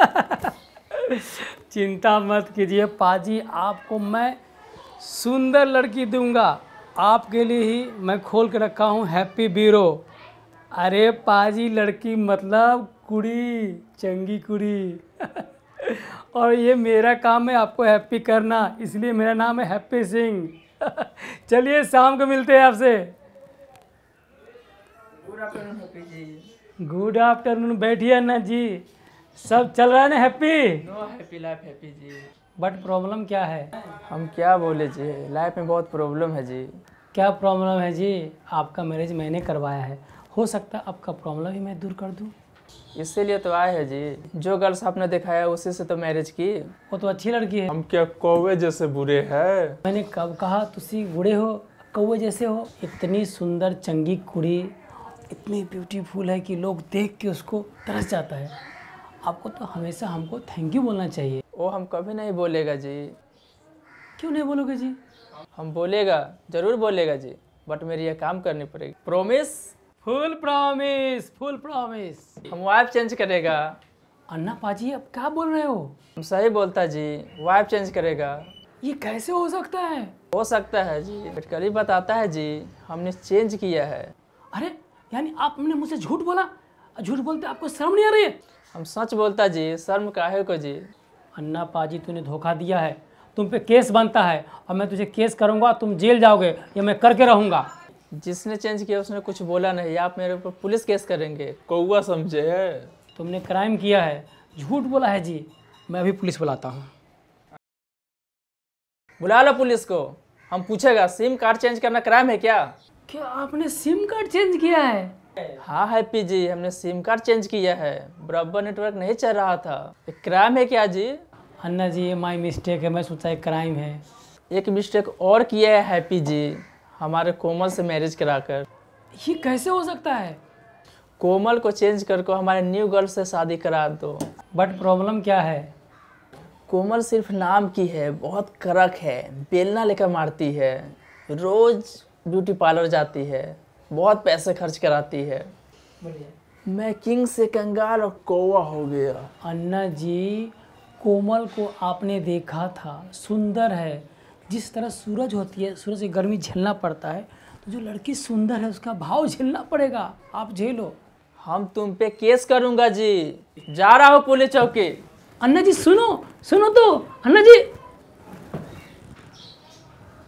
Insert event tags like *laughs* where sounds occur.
*laughs* चिंता मत कीजिए पाजी आपको मैं सुंदर लड़की दूंगा आपके लिए ही मैं खोल के रखा हूँ हैप्पी बीरो अरे पाजी लड़की मतलब कुड़ी चंगी कुड़ी *laughs* और ये मेरा काम है आपको हैप्पी करना इसलिए मेरा नाम है हैप्पी सिंह *laughs* चलिए शाम को मिलते हैं आपसे गुड आफ्टरनून बैठिए ना जी सब चल रहा है ना हैप्पी हैप्पी लाइफ हैप्पी जी बट प्रॉब्लम क्या है हम क्या बोले जी लाइफ में बहुत प्रॉब्लम है जी क्या प्रॉब्लम है जी आपका मैरिज मैंने करवाया है हो सकता है आपका प्रॉब्लम ही मैं दूर कर दूँ इसीलिए तो आए है जी जो गर्ल्स आपने दिखाया उसी से तो मैरिज की वो तो अच्छी लड़की है हम क्या कौवे जैसे बुरे है मैंने कब कहा तुम बुरे हो कौवे जैसे हो इतनी सुंदर चंगी कुड़ी इतनी ब्यूटीफुल है कि लोग देख के उसको तरस जाता है आपको तो हमेशा हमको थैंक यू बोलना चाहिए वो हम कभी नहीं बोलेगा जी क्यों नहीं बोलोगे जी हम बोलेगा जरूर बोलेगा जी बट मेरी यह काम करनी पड़ेगी promise full promise full promise हम वाइफ चेंज करेगा अन्ना पाजी आप क्या बोल रहे हो हम सही बोलता जी वाइफ चेंज करेगा ये कैसे हो सकता है हो सकता है जी गरीब बताता है जी हमने चेंज किया है अरे यानी आपने मुझसे झूठ बोला झूठ बोलते आपको शर्म नहीं आ रही है हम सच बोलता जी शर्म काहे को जी अन्ना पाजी तूने धोखा दिया है तुम पे केस बनता है और मैं तुझे केस करूँगा तुम जेल जाओगे या मैं करके रहूँगा जिसने चेंज किया उसने कुछ बोला नहीं आप मेरे ऊपर पुलिस केस करेंगे कौआ समझे है तुमने क्राइम किया है झूठ बोला है जी मैं अभी पुलिस बुलाता हूँ बुला लो पुलिस को हम पूछेगा सिम कार्ड चेंज करना क्राइम है क्या क्या आपने सिम कार्ड चेंज किया है हाँ हैप्पी जी हमने सिम कार्ड चेंज किया है बराबर नेटवर्क नहीं चल रहा था एक क्राइम है क्या जी अन्ना जी ये माई मिस्टेक है मैं सोचा एक क्राइम है एक मिस्टेक और किया है हैप्पी जी हमारे कोमल से मैरिज कराकर ये कैसे हो सकता है कोमल को चेंज कर को हमारे न्यू गर्ल से शादी करा दो बट प्रॉब्लम क्या है कोमल सिर्फ नाम की है बहुत कड़क है बेलना लेकर मारती है रोज़ ब्यूटी पार्लर जाती है बहुत पैसे खर्च कराती है मैं किंग से कंगाल और कौवा हो गया अन्ना जी कोमल को आपने देखा था सुंदर है जिस तरह सूरज होती है सूरज से गर्मी झेलना पड़ता है तो जो लड़की सुंदर है उसका भाव झेलना पड़ेगा आप झेलो हम तुम पे केस करूंगा जी जा रहा हूँ पुलिस चौकी अन्ना जी सुनो सुनो तो अन्ना जी